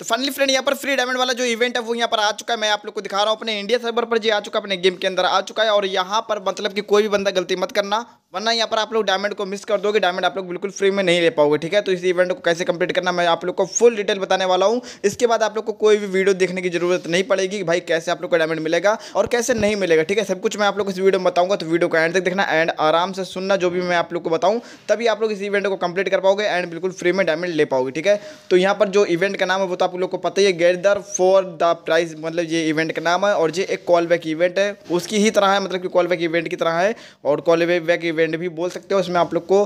तो finally friend यहाँ पर फ्री डायमंड वाला जो इवेंट है वो यहाँ पर आ चुका है मैं आप लोग को दिखा रहा हूँ अपने इंडिया सर्वर पर जी आ चुका है अपने गेम के अंदर आ चुका है और यहाँ पर मतलब कि कोई भी बंदा गलती मत करना वरना यहाँ पर आप लोग डायमंड को मिस कर दोगे डायमंड आप लोग बिल्कुल फ्री में नहीं ले पाओगे ठीक है तो इस इवेंट को कैसे कंप्लीट करना मैं आप लोग को फुल डिटेल बताने वाला हूँ इसके बाद आप लोग को कोई भी वीडियो देखने की जरूरत नहीं पड़ेगी भाई कैसे आप लोग को डायमंड मिलेगा और कैसे नहीं मिलेगा ठीक है सब कुछ मैं आप लोग को इस वीडियो में बताऊंगा तो वीडियो को एंड तक देखना एंड आराम से सुनना जो भी मैं आप लोग को बताऊँ तभी आप लोग इस इवेंट को कंप्लीट कर पाओगे एंड बिल्कुल फ्री में डायमंड ले पाओगे ठीक है तो यहाँ पर जो इवेंट का नाम है वो तो आप लोग को पता ही है गेदर फॉर द प्राइज मतलब ये इवेंट का नाम है और ये एक कॉल बैक इवेंट है उसकी ही तरह है मतलब कि कॉल बैक इवेंट की तरह है और कॉल बैक इवेंट इवेंट भी बोल सकते हैं उसमें आप लोग को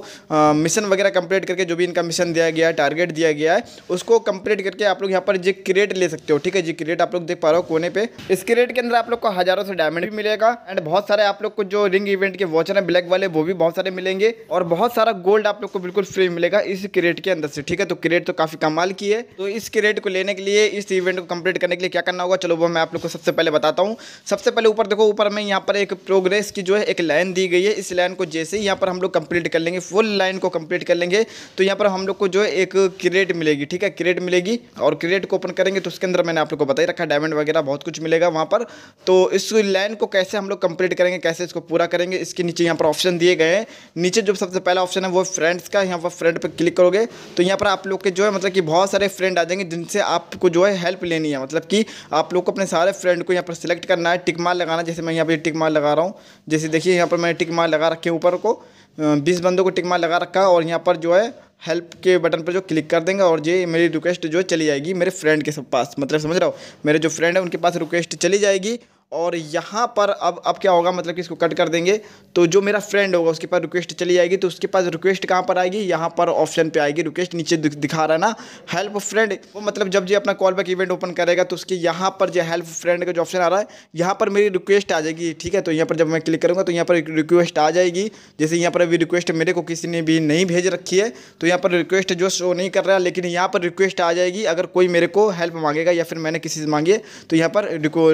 मिशन वगैरह कंप्लीट करके जो भी इनका मिशन दिया गया है टारगेट दिया गया है उसको कंप्लीट करके आप लोग यहाँ पर जी क्रेट ले सकते हो ठीक है जी क्रेट आप लोग देख पा रहे हो कोने पे इस क्रेट के अंदर आप लोग को हजारों से डायमंड भी मिलेगा एंड बहुत सारे आप लोग को जो रिंग इवेंट के वॉचर है ब्लैक वाले वो भी बहुत सारे मिलेंगे और बहुत सारा गोल्ड आप लोग को बिल्कुल फ्री मिलेगा इस क्रेट के अंदर से ठीक है तो क्रेट तो काफी कमाल की है तो इस क्रेट को लेने के लिए इस इवेंट को कंप्लीट करने के लिए क्या करना होगा चलो वो मैं आप लोग को सबसे पहले बताता हूँ सबसे पहले ऊपर देखो ऊपर में यहाँ पर एक प्रोग्रेस की जो है एक लाइन दी गई है इस लाइन को जे से यहाँ पर हम लोग कंप्लीट कर लेंगे फुल लाइन को कंप्लीट कर लेंगे तो यहाँ पर हम लोग को जो एक क्रेट मिलेगी ठीक है क्रेट मिलेगी और क्रेट को ओपन करेंगे तो उसके अंदर मैंने आप लोग को बताई रखा डायमंड वगैरह बहुत कुछ मिलेगा वहाँ पर तो इस लाइन को कैसे हम लोग कंप्लीट करेंगे कैसे इसको पूरा करेंगे इसके नीचे यहाँ पर ऑप्शन दिए गए हैं नीचे जो सबसे पहला ऑप्शन है वो फ्रेंड्स का यहाँ पर फ्रेंड पर क्लिक करोगे तो यहाँ पर आप लोग के जो है मतलब कि बहुत सारे फ्रेंड आ जाएंगे जिनसे आपको जो है हेल्प लेनी है मतलब कि आप लोग को अपने सारे फ्रेंड को यहाँ पर सिलेक्ट करना है टिकमार लगाना जैसे मैं यहाँ पर टिकमार लगा रहा हूँ जैसे देखिए यहाँ पर मैंने टिकमार लगा रखे ऊपर नंबर को बीस बंदों को टिकमा लगा रखा है और यहाँ पर जो है हेल्प के बटन पर जो क्लिक कर देंगे और ये मेरी रिक्वेस्ट जो है चली जाएगी मेरे फ्रेंड के सब पास मतलब समझ रहा हो मेरे जो फ्रेंड है उनके पास रिक्वेस्ट चली जाएगी और यहाँ पर अब अब क्या होगा मतलब कि इसको कट कर देंगे तो जो मेरा फ्रेंड होगा उसके पास रिक्वेस्ट चली जाएगी तो उसके पास रिक्वेस्ट कहाँ पर आएगी यहाँ पर ऑप्शन पे आएगी रिक्वेस्ट नीचे दिखा रहा है ना हेल्प फ्रेंड वो मतलब जब जी अपना कॉल बैक इवेंट ओपन करेगा तो उसके यहाँ पर जो हेल्प फ्रेंड का जो ऑप्शन आ रहा है यहाँ पर मेरी रिक्वेस्ट आ जाएगी ठीक है तो यहाँ पर जब मैं क्लिक करूँगा तो यहाँ पर रिक्वेस्ट आ जाएगी जैसे यहाँ पर अभी रिक्वेस्ट मेरे को किसी ने भी नहीं भेज रखी है तो यहाँ पर रिक्वेस्ट जो शो नहीं कर रहा लेकिन यहाँ पर रिक्वेस्ट आ जाएगी अगर कोई मेरे को हेल्प मांगेगा या फिर मैंने किसी से मांगी तो यहाँ पर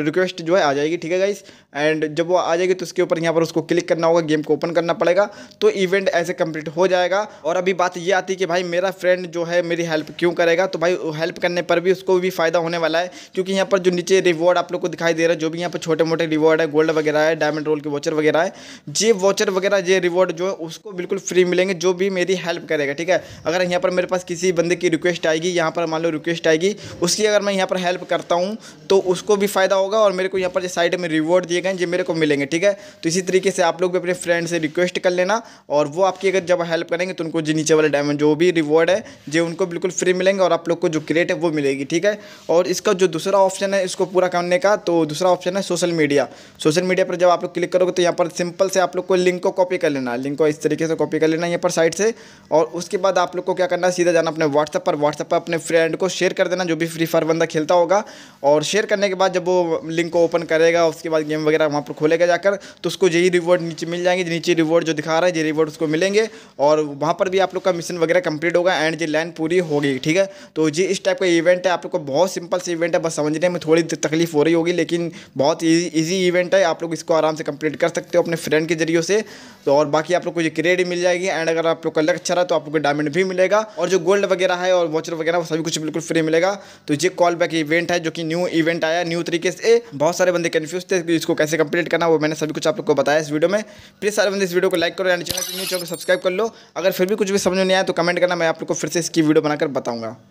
रिक्वेस्ट जो है आ जाएगी जाएगी ठीक है गाइस एंड जब वो आ जाएगी तो उसके ऊपर यहाँ पर उसको क्लिक करना होगा गेम को ओपन करना पड़ेगा तो इवेंट ऐसे कंप्लीट हो जाएगा और अभी बात ये आती है कि भाई मेरा फ्रेंड जो है मेरी हेल्प क्यों करेगा तो भाई हेल्प करने पर भी उसको भी फ़ायदा होने वाला है क्योंकि यहाँ पर जो नीचे रिवॉर्ड आप लोग को दिखाई दे रहा है जो भी यहाँ पर छोटे मोटे रिवॉर्ड है गोल्ड वगैरह है डायमंड रोल के वॉचर वगैरह है ये वॉचर वगैरह ये रिवॉर्ड जो है उसको बिल्कुल फ्री मिलेंगे जो भी मेरी हेल्प करेगा ठीक है अगर यहाँ पर मेरे पास किसी बंदे की रिक्वेस्ट आएगी यहाँ पर मान लो रिक्वेस्ट आएगी उसकी अगर मैं यहाँ पर हेल्प करता हूँ तो उसको भी फ़ायदा होगा और मेरे को यहाँ पर साइड में रिवॉर्ड दिए गए जो मेरे को मिलेंगे ठीक है तो इसी तरीके से आप लोग भी अपने फ्रेंड से रिक्वेस्ट कर लेना और वो आपकी अगर जब हेल्प करेंगे तो उनको जो नीचे वाले डायमंड जो भी रिवॉर्ड है जो उनको बिल्कुल फ्री मिलेंगे और आप लोग को जो क्रिएट है वो मिलेगी ठीक है और इसका जो दूसरा ऑप्शन है इसको पूरा करने का तो दूसरा ऑप्शन है सोशल मीडिया सोशल मीडिया पर जब आप लोग क्लिक करोगे तो यहाँ पर सिंपल से आप लोग को लिंक को कॉपी कर लेना लिंक को इस तरीके से कॉपी कर लेना यहाँ पर साइड से और उसके बाद आप लोग को क्या करना सीधा जाना अपने व्हाट्सएप पर व्हाट्सएप पर अपने फ्रेंड को शेयर कर देना जो भी फ्री फायर बंदा खेलता होगा और शेयर करने के बाद जब वो लिंक को ओपन कर करेगा उसके बाद गेम वगैरह वहाँ पर खोलेगा जाकर तो उसको यही रिवॉर्ड नीचे मिल जाएंगे नीचे रिवॉर्ड जो दिखा रहा है ये रिवॉर्ड उसको मिलेंगे और वहाँ पर भी आप लोग का मिशन वगैरह कंप्लीट होगा एंड जी लाइन पूरी होगी ठीक है तो जी इस टाइप का इवेंट है आप लोग को बहुत सिंपल से इवेंट है बस समझने में थोड़ी तकलीफ हो रही होगी लेकिन बहुत ईजी इवेंट है आप लोग इसको आराम से कंप्लीट कर सकते हो अपने फ्रेंड के जरिए से तो और बाकी आप लोग को ये क्रेड मिल जाएगी एंड अगर आप लोग का लक अच्छा रहा तो आप लोग को डायमंड भी मिलेगा और जो गोल्ड वगैरह है और वॉचर वगैरह वो सभी कुछ बिल्कुल फ्री मिलेगा तो ये कॉल बैक इवेंट है जो कि न्यू इवेंट आया न्यू तरीके से बहुत सारे बंदे कन्फ्यूज थे इसको कैसे कंप्लीट करना वो मैंने सभी कुछ आप लोग को बताया इस वीडियो में प्लीज़ सारे बंदे इस वीडियो को लाइक करो एंड चैनल को सब्सक्राइब कर लो अगर फिर भी कुछ भी समझ नहीं आया तो कमेंट करना मैं आप लोग को फिर से इसकी वीडियो बनाकर बताऊँगा